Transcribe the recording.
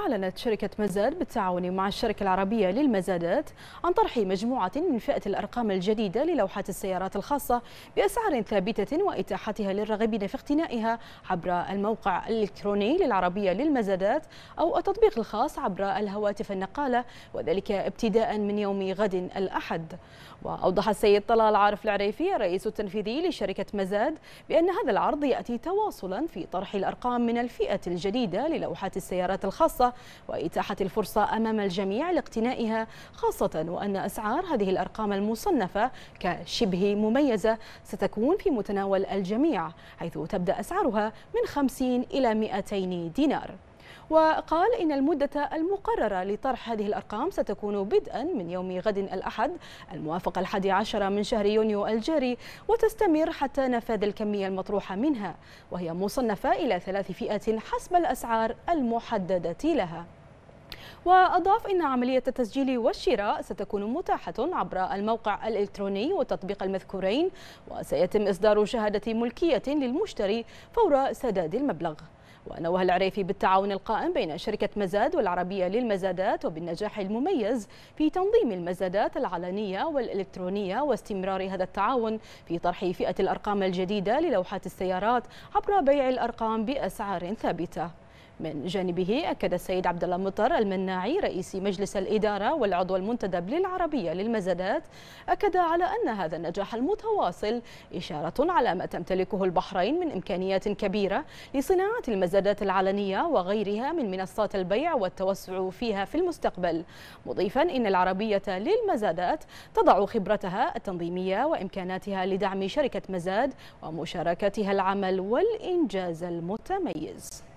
أعلنت شركة مزاد بالتعاون مع الشركة العربية للمزادات عن طرح مجموعة من فئة الأرقام الجديدة للوحات السيارات الخاصة بأسعار ثابتة وإتاحتها للراغبين في اقتنائها عبر الموقع الإلكتروني للعربية للمزادات أو التطبيق الخاص عبر الهواتف النقالة وذلك ابتداء من يوم غد الأحد وأوضح السيد طلال عارف العريفي الرئيس التنفيذي لشركة مزاد بأن هذا العرض يأتي تواصلا في طرح الأرقام من الفئة الجديدة للوحات السيارات الخاصة وإتاحة الفرصة أمام الجميع لاقتنائها خاصة وأن أسعار هذه الأرقام المصنفة كشبه مميزة ستكون في متناول الجميع حيث تبدأ أسعارها من 50 إلى 200 دينار وقال إن المدة المقررة لطرح هذه الأرقام ستكون بدءا من يوم غد الأحد الموافق الحادي عشر من شهر يونيو الجاري وتستمر حتى نفاذ الكمية المطروحة منها وهي مصنفة إلى ثلاث فئات حسب الأسعار المحددة لها وأضاف إن عملية التسجيل والشراء ستكون متاحة عبر الموقع الإلكتروني والتطبيق المذكورين وسيتم إصدار شهادة ملكية للمشتري فور سداد المبلغ ونوه العريفي بالتعاون القائم بين شركة مزاد والعربية للمزادات وبالنجاح المميز في تنظيم المزادات العلنية والإلكترونية واستمرار هذا التعاون في طرح فئة الأرقام الجديدة للوحات السيارات عبر بيع الأرقام بأسعار ثابتة من جانبه أكد السيد عبد الله مطر المناعي رئيس مجلس الإدارة والعضو المنتدب للعربية للمزادات أكد على أن هذا النجاح المتواصل إشارة على ما تمتلكه البحرين من إمكانيات كبيرة لصناعة المزادات العلنية وغيرها من منصات البيع والتوسع فيها في المستقبل مضيفا إن العربية للمزادات تضع خبرتها التنظيمية وإمكاناتها لدعم شركة مزاد ومشاركتها العمل والإنجاز المتميز